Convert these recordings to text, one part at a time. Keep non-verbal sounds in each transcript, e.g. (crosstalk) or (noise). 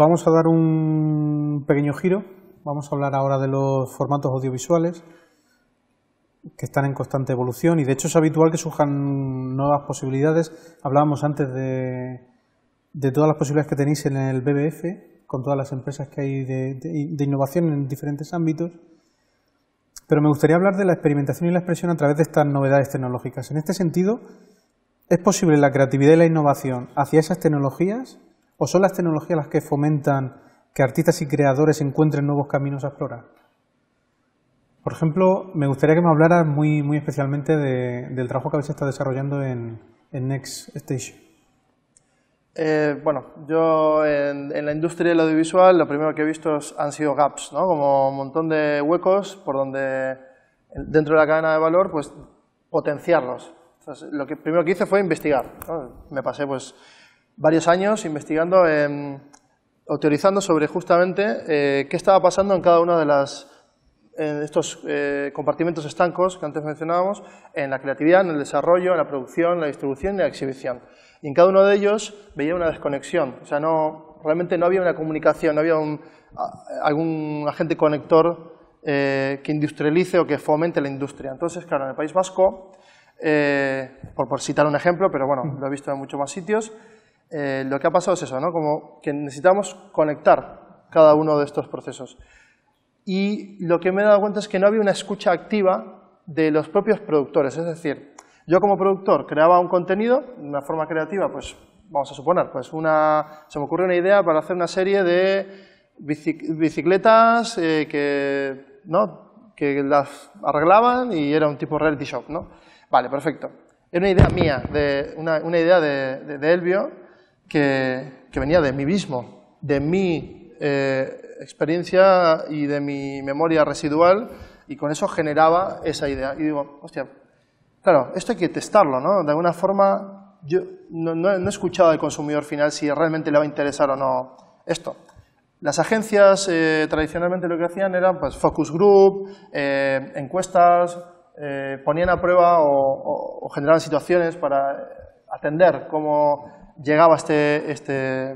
Vamos a dar un pequeño giro. Vamos a hablar ahora de los formatos audiovisuales que están en constante evolución y de hecho es habitual que surjan nuevas posibilidades. Hablábamos antes de, todas las posibilidades que tenéis en el BBF, con todas las empresas que hay de innovación en diferentes ámbitos, pero me gustaría hablar de la experimentación y la expresión a través de estas novedades tecnológicas. En este sentido, ¿es posible la creatividad y la innovación hacia esas tecnologías? ¿O son las tecnologías las que fomentan que artistas y creadores encuentren nuevos caminos a explorar? Por ejemplo, me gustaría que me hablara muy, muy especialmente del trabajo que se está desarrollando en, Next Stage. Eh, bueno, yo en, la industria del audiovisual lo primero que he visto han sido gaps, ¿no? como un montón de huecos por donde dentro de la cadena de valor pues potenciarlos. lo que primero que hice fue investigar. Me pasé pues varios años investigando eh, o teorizando sobre justamente eh, qué estaba pasando en cada uno de estos eh, compartimentos estancos que antes mencionábamos, en la creatividad, en el desarrollo, en la producción, la distribución y la exhibición. Y en cada uno de ellos veía una desconexión, o sea, no, realmente no había una comunicación, no había algún agente conector eh, que industrialice o que fomente la industria. Entonces, claro, en el País Vasco, por, por citar un ejemplo, pero bueno, lo he visto en muchos más sitios, eh, lo que ha pasado es eso, ¿no? Como que necesitamos conectar cada uno de estos procesos. Y lo que me he dado cuenta es que no había una escucha activa de los propios productores. Es decir, yo como productor creaba un contenido de una forma creativa, pues vamos a suponer, pues una, se me ocurrió una idea para hacer una serie de bicicletas eh, que, ¿no? que las arreglaban y era un tipo reality shop, ¿no? Vale, perfecto. Era una idea mía, de, una, idea de Elvio, que, venía de mí mismo, de mi eh, experiencia y de mi memoria residual, y con eso generaba esa idea. Y digo, hostia, claro, esto hay que testarlo, ¿no? De alguna forma, yo no, he escuchado al consumidor final si realmente le va a interesar o no esto. Las agencias eh, tradicionalmente lo que hacían eran pues, focus group, eh, encuestas, ponían a prueba o, o, generaban situaciones para atender cómo llegaba este, este,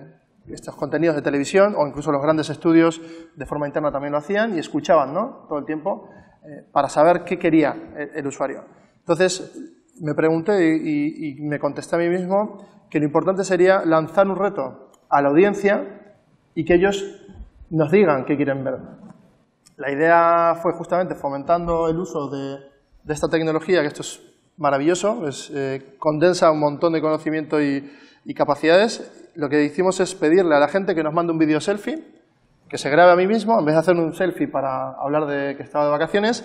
estos contenidos de televisión o incluso los grandes estudios de forma interna también lo hacían y escuchaban todo el tiempo eh, para saber qué quería el, usuario. Entonces me pregunté y, me contesté a mí mismo que lo importante sería lanzar un reto a la audiencia y que ellos nos digan qué quieren ver. La idea fue justamente fomentando el uso de, esta tecnología, que esto es maravilloso, es, eh, condensa un montón de conocimiento y, y capacidades, lo que hicimos es pedirle a la gente que nos mande un vídeo selfie, que se grabe a mí mismo, en vez de hacer un selfie para hablar de que estaba de vacaciones,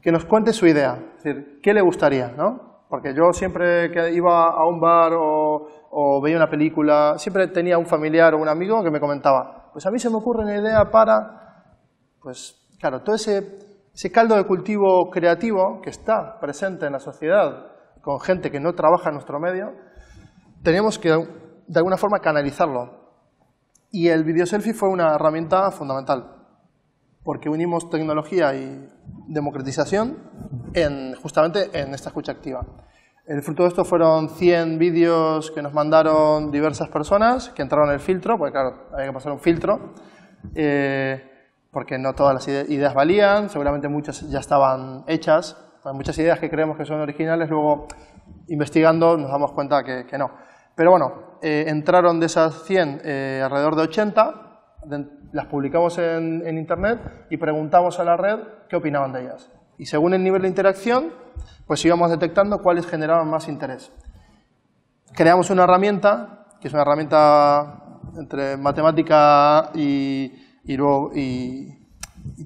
que nos cuente su idea, es decir, qué le gustaría, ¿no? Porque yo siempre que iba a un bar o, veía una película, siempre tenía un familiar o un amigo que me comentaba, pues a mí se me ocurre una idea para... Pues claro, todo ese caldo de cultivo creativo que está presente en la sociedad con gente que no trabaja en nuestro medio, teníamos que, de alguna forma, canalizarlo. Y el video selfie fue una herramienta fundamental, porque unimos tecnología y democratización en, justamente en esta escucha activa. El fruto de esto fueron 100 vídeos que nos mandaron diversas personas, que entraron en el filtro, porque claro, había que pasar un filtro, eh, porque no todas las ideas valían, seguramente muchas ya estaban hechas, muchas ideas que creemos que son originales luego investigando nos damos cuenta que, no. Pero bueno, eh, entraron de esas 100 eh, alrededor de 80, las publicamos en, Internet y preguntamos a la red qué opinaban de ellas. Y según el nivel de interacción, pues íbamos detectando cuáles generaban más interés. Creamos una herramienta, que es una herramienta entre matemática y, luego, y,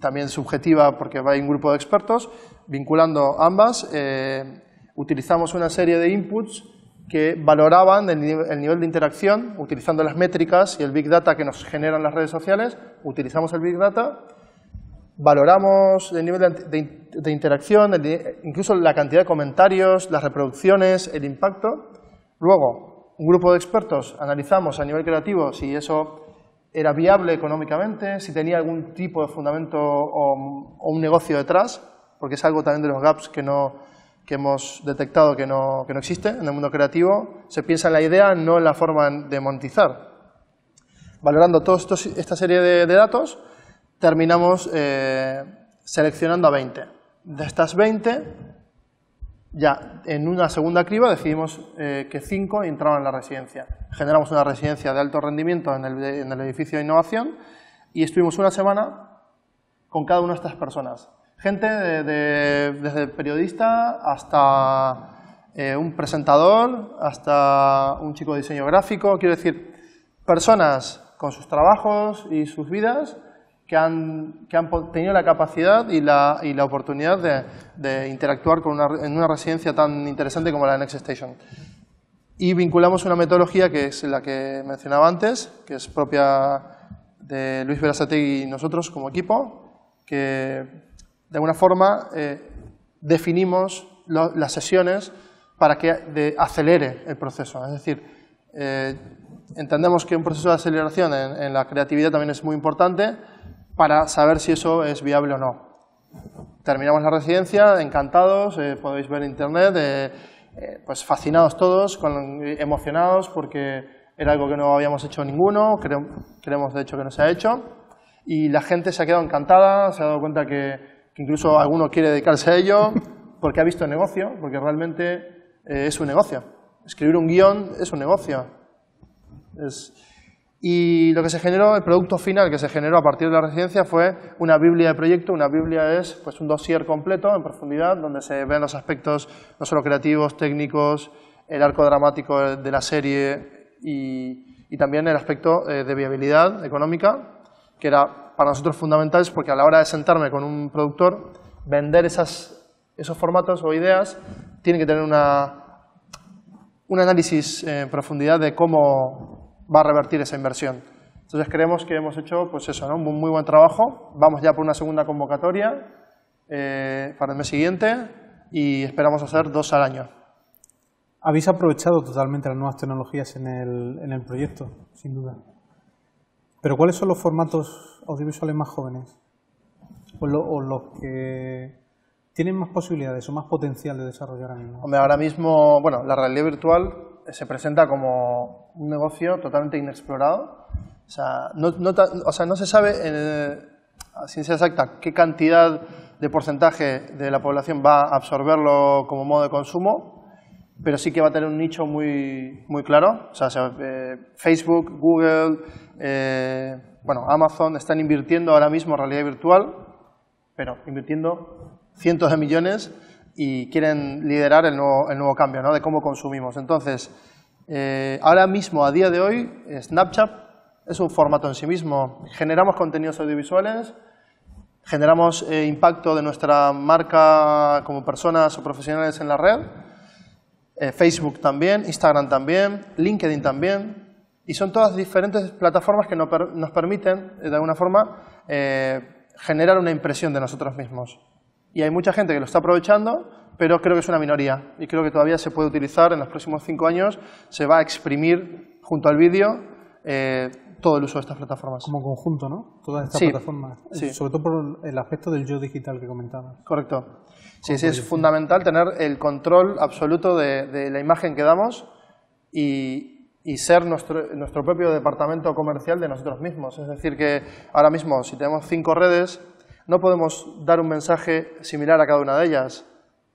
también subjetiva porque va en un grupo de expertos, vinculando ambas. Eh, utilizamos una serie de inputs que valoraban el, nivel de interacción utilizando las métricas y el Big Data que nos generan las redes sociales. Utilizamos el Big Data, valoramos el nivel de, interacción, incluso la cantidad de comentarios, las reproducciones, el impacto. Luego, un grupo de expertos analizamos a nivel creativo si eso era viable económicamente, si tenía algún tipo de fundamento o un negocio detrás, porque es algo también de los gaps que no, que hemos detectado que no, existe en el mundo creativo, se piensa en la idea, no en la forma de monetizar. Valorando toda esta serie de, datos, terminamos eh, seleccionando a 20. De estas 20, ya en una segunda criba decidimos eh, que 5 entraban en la residencia. Generamos una residencia de alto rendimiento en el edificio de innovación y estuvimos una semana con cada una de estas personas Gente de, desde periodista hasta eh, un presentador, hasta un chico de diseño gráfico, quiero decir, personas con sus trabajos y sus vidas que han, que han tenido la capacidad y la, y la oportunidad de, interactuar con una, en una residencia tan interesante como la Next Station. Y vinculamos una metodología que es la que mencionaba antes, que es propia de Luis Berasategui y nosotros como equipo, que de alguna forma, eh, definimos las sesiones para que acelere el proceso. Es decir, eh, entendemos que un proceso de aceleración en, la creatividad también es muy importante para saber si eso es viable o no. Terminamos la residencia, encantados, eh, podéis ver internet, pues fascinados todos, con, emocionados porque era algo que no habíamos hecho ninguno, creemos de hecho que no se ha hecho, y la gente se ha quedado encantada, se ha dado cuenta que, que incluso alguno quiere dedicarse a ello porque ha visto el negocio, porque realmente eh, es un negocio. Escribir un guión es un negocio. Y lo que se generó, el producto final que se generó a partir de la residencia fue una biblia de proyecto. Una biblia es pues, un dossier completo en profundidad donde se ven los aspectos no solo creativos, técnicos, el arco dramático de la serie y, también el aspecto eh, de viabilidad económica que era para nosotros fundamentales porque a la hora de sentarme con un productor, vender esas, esos formatos o ideas tiene que tener una, un análisis en profundidad de cómo va a revertir esa inversión. Entonces creemos que hemos hecho pues eso, ¿no? un muy buen trabajo. Vamos ya por una segunda convocatoria eh, para el mes siguiente y esperamos hacer dos al año. Habéis aprovechado totalmente las nuevas tecnologías en el, en el proyecto, sin duda. Pero ¿cuáles son los formatos audiovisuales más jóvenes? O, los que tienen más posibilidades o más potencial de desarrollar ahora mismo. ahora mismo, bueno, la realidad virtual se presenta como un negocio totalmente inexplorado. O sea, no, se sabe en eh, a ciencia exacta qué cantidad de porcentaje de la población va a absorberlo como modo de consumo pero sí que va a tener un nicho muy, muy claro. Eh, Facebook, Google, eh, bueno, Amazon están invirtiendo ahora mismo en realidad virtual, pero invirtiendo cientos de millones y quieren liderar el nuevo, el nuevo cambio ¿no? de cómo consumimos. Entonces, eh, ahora mismo, a día de hoy, Snapchat es un formato en sí mismo. Generamos contenidos audiovisuales, generamos impacto de nuestra marca como personas o profesionales en la red eh, Facebook también, Instagram también, LinkedIn también. Y son todas diferentes plataformas que nos permiten, eh, de alguna forma, eh, generar una impresión de nosotros mismos. Y hay mucha gente que lo está aprovechando, pero creo que es una minoría. Y creo que todavía se puede utilizar en los próximos cinco años, se va a exprimir junto al vídeo todo el uso de estas plataformas. Como conjunto, ¿no? Todas estas plataformas. Sobre todo por el aspecto del yo digital que comentabas. Correcto. Sí, sí, es fundamental tener el control absoluto de, la imagen que damos y, ser nuestro, nuestro propio departamento comercial de nosotros mismos. Es decir, que ahora mismo, si tenemos cinco redes, no podemos dar un mensaje similar a cada una de ellas.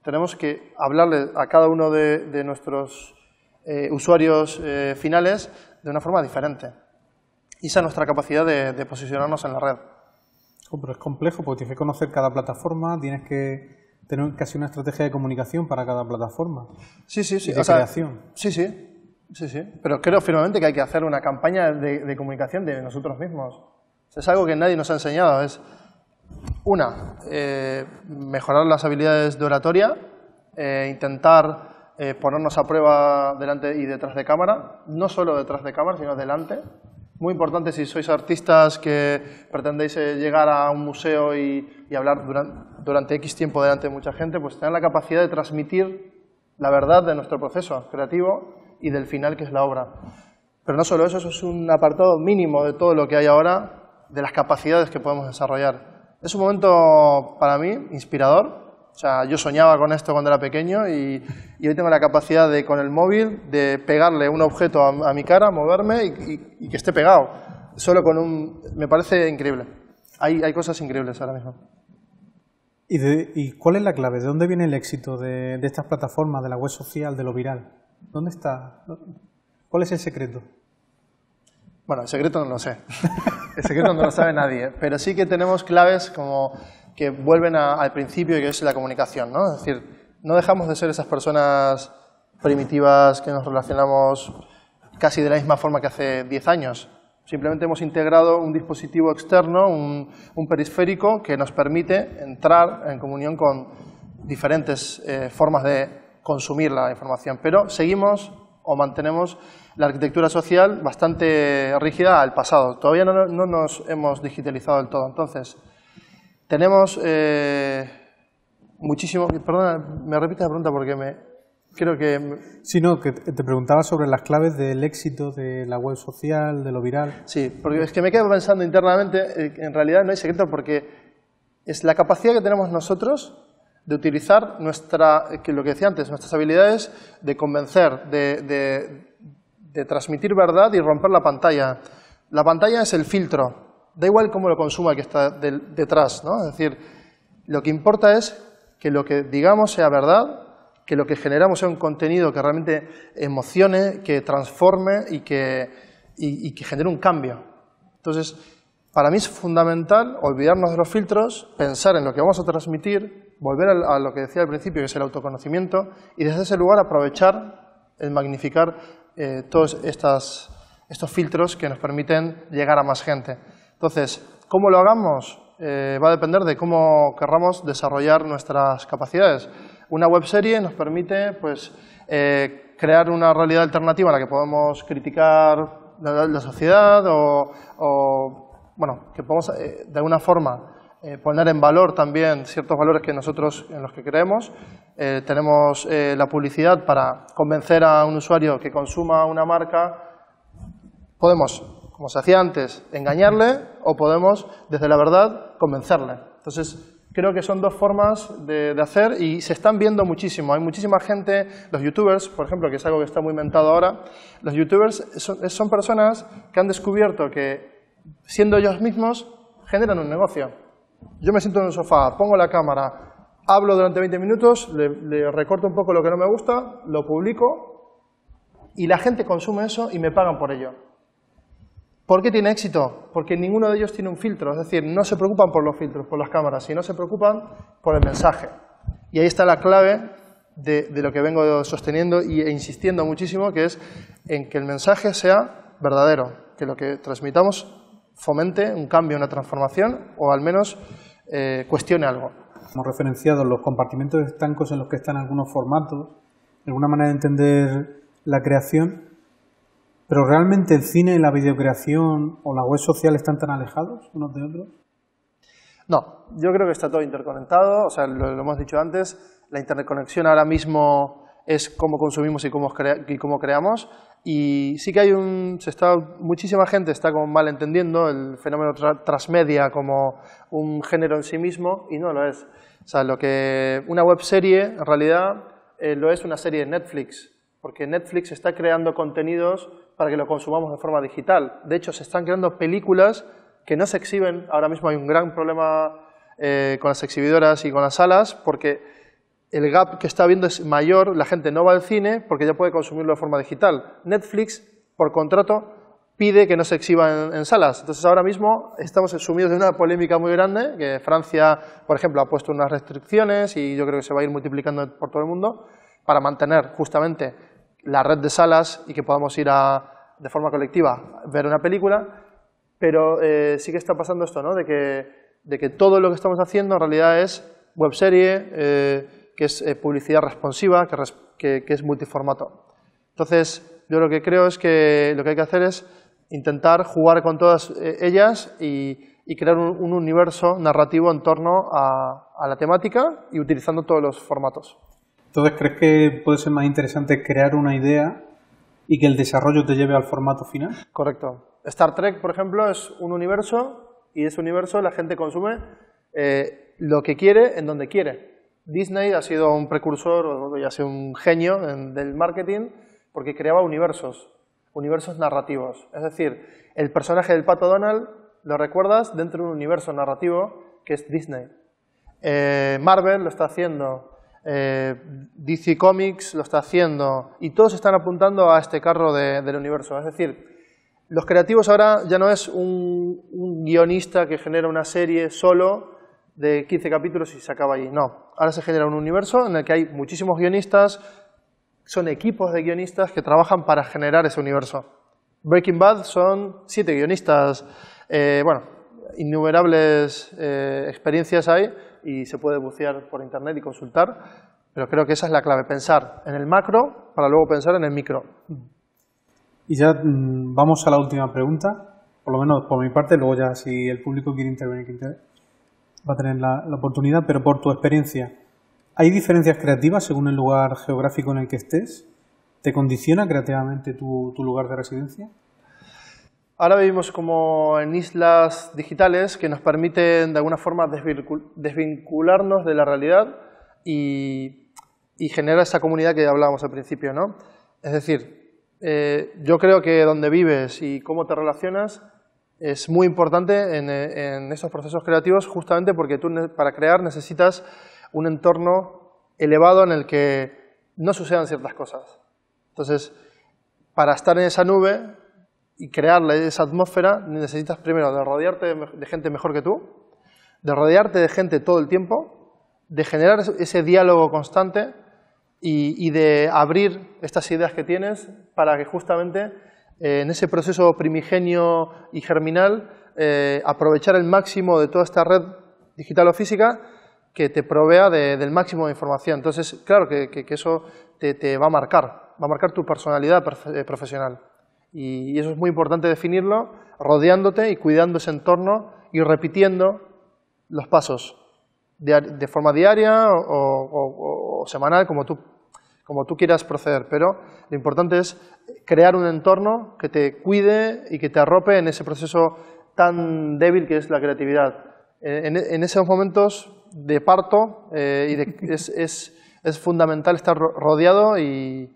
Tenemos que hablarle a cada uno de, nuestros eh, usuarios eh, finales de una forma diferente y esa es nuestra capacidad de, posicionarnos en la red. Oh, pero es complejo porque tienes que conocer cada plataforma, tienes que tener casi una estrategia de comunicación para cada plataforma. Sí, sí, sí. creación. sí, sí. Sí, sí. Pero creo firmemente que hay que hacer una campaña de, comunicación de nosotros mismos. es algo que nadie nos ha enseñado. Es una, eh, mejorar las habilidades de oratoria, eh, intentar eh, ponernos a prueba delante y detrás de cámara, no solo detrás de cámara, sino delante. Muy importante si sois artistas que pretendéis eh, llegar a un museo y, hablar durante, durante, X tiempo delante de mucha gente, pues tener la capacidad de transmitir la verdad de nuestro proceso creativo y del final que es la obra. Pero no solo eso, eso es un apartado mínimo de todo lo que hay ahora, de las capacidades que podemos desarrollar. Es un momento para mí inspirador, o sea, yo soñaba con esto cuando era pequeño y, hoy tengo la capacidad de, con el móvil, de pegarle un objeto a, mi cara, moverme y, que esté pegado. Solo con un... Me parece increíble. Hay, hay cosas increíbles ahora mismo. ¿Y, ¿Y, cuál es la clave? ¿De dónde viene el éxito de, de, estas plataformas, de la web social, de lo viral? ¿Dónde está? ¿Cuál es el secreto? Bueno, el secreto no lo sé. (laughs) El secreto no lo sabe nadie. Pero sí que tenemos claves como que vuelven al principio y que es la comunicación, ¿no? Es decir, no dejamos de ser esas personas primitivas que nos relacionamos casi de la misma forma que hace 10 años. Simplemente hemos integrado un dispositivo externo, un, periférico, que nos permite entrar en comunión con diferentes eh, formas de consumir la información. Pero seguimos o mantenemos la arquitectura social bastante rígida al pasado. Todavía no, no nos hemos digitalizado del todo. Entonces, tenemos eh, muchísimo. Perdona, me repites la pregunta porque me. Creo que. Sí, no, que te preguntaba sobre las claves del éxito de la web social, de lo viral. Sí, porque es que me quedo pensando internamente, eh, en realidad no hay secreto porque es la capacidad que tenemos nosotros de utilizar nuestra, que lo que decía antes, nuestras habilidades de convencer, de, de transmitir verdad y romper la pantalla. La pantalla es el filtro, da igual cómo lo consuma el que está detrás, ¿no? Es decir, lo que importa es que lo que digamos sea verdad, que lo que generamos sea un contenido que realmente emocione, que transforme y que, genere un cambio. Entonces, para mí es fundamental olvidarnos de los filtros, pensar en lo que vamos a transmitir, volver a lo que decía al principio, que es el autoconocimiento, y desde ese lugar aprovechar el magnificar eh, todos estos filtros que nos permiten llegar a más gente. Entonces, ¿cómo lo hagamos? Eh, va a depender de cómo querramos desarrollar nuestras capacidades. Una webserie nos permite pues, eh, crear una realidad alternativa a la que podemos criticar la, sociedad o, bueno, que podemos eh, de alguna forma poner en valor también ciertos valores que nosotros en los que creemos. tenemos la publicidad para convencer a un usuario que consuma una marca. Podemos como se hacía antes, engañarle o podemos, desde la verdad, convencerle. Entonces, creo que son dos formas de, hacer y se están viendo muchísimo. Hay muchísima gente, los youtubers, por ejemplo, que es algo que está muy inventado ahora, los youtubers son, personas que han descubierto que siendo ellos mismos generan un negocio. Yo me siento en un sofá, pongo la cámara, hablo durante 20 minutos, le, le recorto un poco lo que no me gusta, lo publico y la gente consume eso y me pagan por ello. ¿Por qué tiene éxito? Porque ninguno de ellos tiene un filtro, es decir, no se preocupan por los filtros, por las cámaras, sino se preocupan por el mensaje. Y ahí está la clave de, lo que vengo sosteniendo e insistiendo muchísimo, que es en que el mensaje sea verdadero, que lo que transmitamos fomente un cambio, una transformación o al menos eh, cuestione algo. Hemos referenciado los compartimentos estancos en los que están algunos formatos, de alguna manera de entender la creación pero realmente el cine, y la videocreación o la web social están tan alejados unos de otros. No, yo creo que está todo interconectado, o sea, lo, hemos dicho antes, la interconexión ahora mismo es cómo consumimos y cómo, y creamos, y sí que hay un, se está, muchísima gente está como mal entendiendo el fenómeno transmedia como un género en sí mismo, y no lo es. O sea, lo que una web serie, en realidad, eh, lo es una serie de Netflix, porque Netflix está creando contenidos para que lo consumamos de forma digital. De hecho, se están creando películas que no se exhiben. Ahora mismo hay un gran problema eh, con las exhibidoras y con las salas porque el gap que está habiendo es mayor, la gente no va al cine porque ya puede consumirlo de forma digital. Netflix, por contrato, pide que no se exhiba en, salas. Entonces ahora mismo estamos sumidos en una polémica muy grande, que Francia, por ejemplo, ha puesto unas restricciones y yo creo que se va a ir multiplicando por todo el mundo para mantener justamente la red de salas y que podamos ir a, de forma colectiva a ver una película, pero eh, sí que está pasando esto, ¿no? De que, de que todo lo que estamos haciendo en realidad es webserie, serie eh, que es eh, publicidad responsiva, que, que, es multiformato. Entonces, yo lo que creo es que lo que hay que hacer es intentar jugar con todas ellas y, y crear un, universo narrativo en torno a la temática y utilizando todos los formatos. Entonces, ¿crees que puede ser más interesante crear una idea y que el desarrollo te lleve al formato final? Correcto. Star Trek, por ejemplo, es un universo y ese universo la gente consume eh, lo que quiere en donde quiere. Disney ha sido un precursor o ha sido un genio del marketing porque creaba universos, universos narrativos. Es decir, el personaje del Pato Donald lo recuerdas dentro de un universo narrativo que es Disney. Eh, Marvel lo está haciendo, eh, DC Comics lo está haciendo y todos están apuntando a este carro del universo. Es decir, los creativos ahora ya no es un, guionista que genera una serie solo de 15 capítulos y se acaba allí. No, ahora se genera un universo en el que hay muchísimos guionistas, son equipos de guionistas que trabajan para generar ese universo. Breaking Bad son siete guionistas, eh, bueno, innumerables eh, experiencias hay y se puede bucear por internet y consultar, pero creo que esa es la clave, pensar en el macro para luego pensar en el micro. Y ya mm, vamos a la última pregunta, por lo menos por mi parte, luego ya si el público quiere intervenir, va a tener la, oportunidad, pero por tu experiencia, ¿hay diferencias creativas según el lugar geográfico en el que estés? ¿Te condiciona creativamente tu lugar de residencia? Ahora vivimos como en islas digitales que nos permiten de alguna forma desvincularnos de la realidad y, generar esa comunidad que hablábamos al principio. ¿no? Es decir, eh, yo creo que donde vives y cómo te relacionas es muy importante en, en estos procesos creativos justamente porque tú para crear necesitas un entorno elevado en el que no sucedan ciertas cosas. Entonces, para estar en esa nube y crear esa atmósfera, necesitas primero de rodearte de gente mejor que tú, de rodearte de gente todo el tiempo, de generar ese diálogo constante y, de abrir estas ideas que tienes para que justamente eh, en ese proceso primigenio y germinal eh, aprovechar el máximo de toda esta red digital o física que te provea del máximo de información. Entonces, claro que, eso te, va a marcar, va a marcar tu personalidad eh, profesional. Y eso es muy importante definirlo, rodeándote y cuidando ese entorno y repitiendo los pasos de forma diaria o, semanal, como tú, como tú quieras proceder. Pero lo importante es crear un entorno que te cuide y que te arrope en ese proceso tan débil que es la creatividad. Eh, en, esos momentos de parto eh, y (laughs) es, fundamental estar rodeado y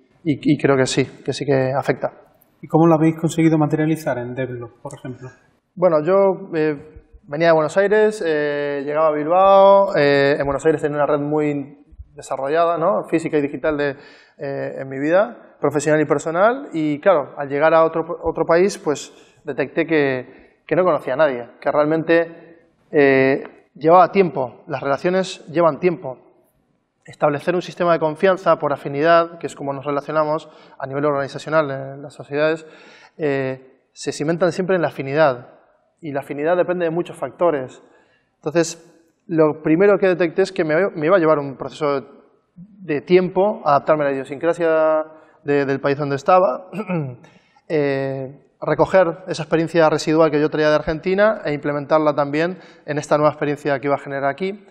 creo que sí, que sí que afecta. ¿Y cómo lo habéis conseguido materializar en Devlog, por ejemplo? Bueno, yo eh, venía de Buenos Aires, eh, llegaba a Bilbao, eh, en Buenos Aires tenía una red muy desarrollada, ¿no? física y digital de, en mi vida, profesional y personal, y claro, al llegar a otro, país, pues detecté que, que no conocía a nadie, que realmente llevaba tiempo, las relaciones llevan tiempo, establecer un sistema de confianza por afinidad, que es como nos relacionamos a nivel organizacional en las sociedades, eh, se cimentan siempre en la afinidad. Y la afinidad depende de muchos factores. Entonces, lo primero que detecté es que me, iba a llevar un proceso de tiempo adaptarme a la idiosincrasia del país donde estaba, (clears throat) eh, recoger esa experiencia residual que yo traía de Argentina e implementarla también en esta nueva experiencia que iba a generar aquí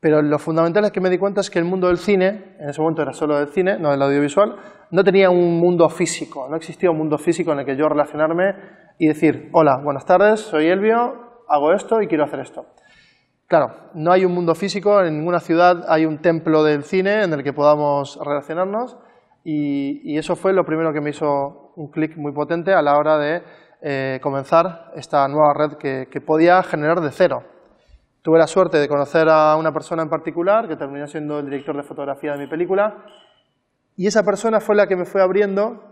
pero lo fundamental es que me di cuenta es que el mundo del cine, en ese momento era solo del cine, no del audiovisual, no tenía un mundo físico, no existía un mundo físico en el que yo relacionarme y decir, hola, buenas tardes, soy Elvio, hago esto y quiero hacer esto. Claro, no hay un mundo físico, en ninguna ciudad hay un templo del cine en el que podamos relacionarnos y, eso fue lo primero que me hizo un clic muy potente a la hora de eh, comenzar esta nueva red que podía generar de cero. Tuve la suerte de conocer a una persona en particular que terminó siendo el director de fotografía de mi película y esa persona fue la que me fue abriendo,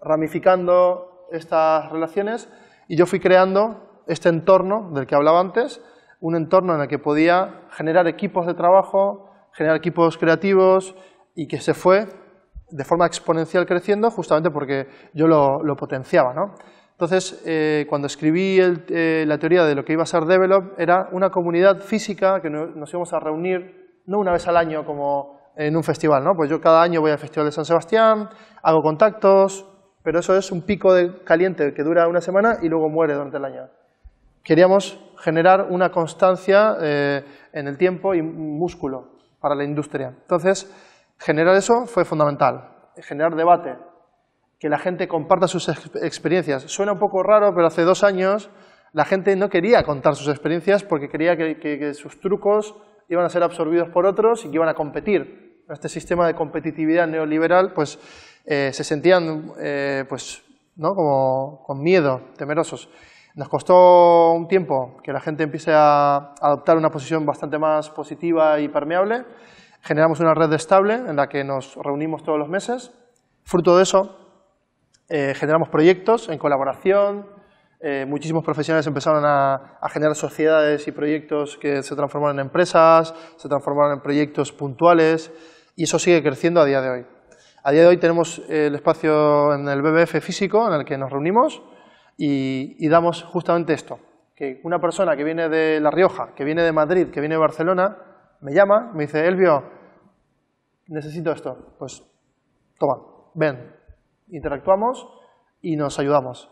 ramificando estas relaciones y yo fui creando este entorno del que hablaba antes, un entorno en el que podía generar equipos de trabajo, generar equipos creativos y que se fue de forma exponencial creciendo justamente porque yo lo, potenciaba. ¿no? Entonces, eh, cuando escribí eh, la teoría de lo que iba a ser Develop, era una comunidad física que nos íbamos a reunir, no una vez al año como en un festival, ¿no? Pues yo cada año voy al Festival de San Sebastián, hago contactos, pero eso es un pico de caliente que dura una semana y luego muere durante el año. Queríamos generar una constancia eh, en el tiempo y músculo para la industria. Entonces, generar eso fue fundamental, generar debate, que la gente comparta sus experiencias. Suena un poco raro, pero hace dos años la gente no quería contar sus experiencias porque quería que, sus trucos iban a ser absorbidos por otros y que iban a competir. Este sistema de competitividad neoliberal, pues eh, se sentían eh, pues, ¿no? como con miedo, temerosos. Nos costó un tiempo que la gente empiece a adoptar una posición bastante más positiva y permeable. Generamos una red estable en la que nos reunimos todos los meses. Fruto de eso, eh, generamos proyectos en colaboración, eh, muchísimos profesionales empezaron a, generar sociedades y proyectos que se transformaron en empresas, se transformaron en proyectos puntuales y eso sigue creciendo a día de hoy. A día de hoy tenemos el espacio en el BBF físico en el que nos reunimos y, y damos justamente esto, que una persona que viene de La Rioja, que viene de Madrid, que viene de Barcelona, me llama, me dice, Elvio, necesito esto, pues toma, ven, interactuamos y nos ayudamos.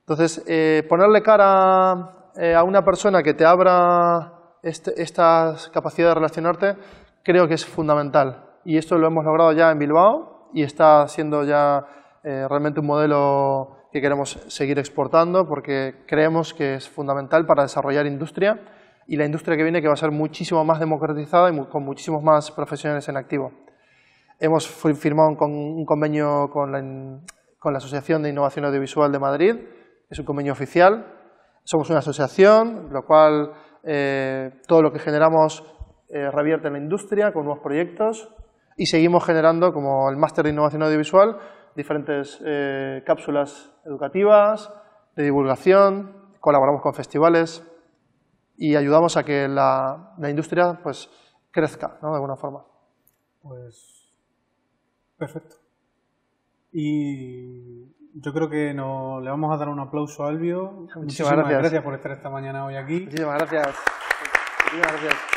Entonces, eh, ponerle cara eh, a una persona que te abra este, esta capacidad de relacionarte creo que es fundamental. Y esto lo hemos logrado ya en Bilbao y está siendo ya eh, realmente un modelo que queremos seguir exportando porque creemos que es fundamental para desarrollar industria y la industria que viene que va a ser muchísimo más democratizada y con muchísimos más profesionales en activo. Hemos firmado un convenio con la, Asociación de Innovación Audiovisual de Madrid, es un convenio oficial. Somos una asociación, lo cual eh, todo lo que generamos eh, revierte en la industria con nuevos proyectos y seguimos generando, como el Máster de Innovación Audiovisual, diferentes eh, cápsulas educativas, de divulgación, colaboramos con festivales y ayudamos a que la, industria pues, crezca de alguna forma. Pues Perfecto. Y yo creo que no le vamos a dar un aplauso a Albio. Muchísimas, gracias. por estar esta mañana hoy aquí. Muchísimas gracias.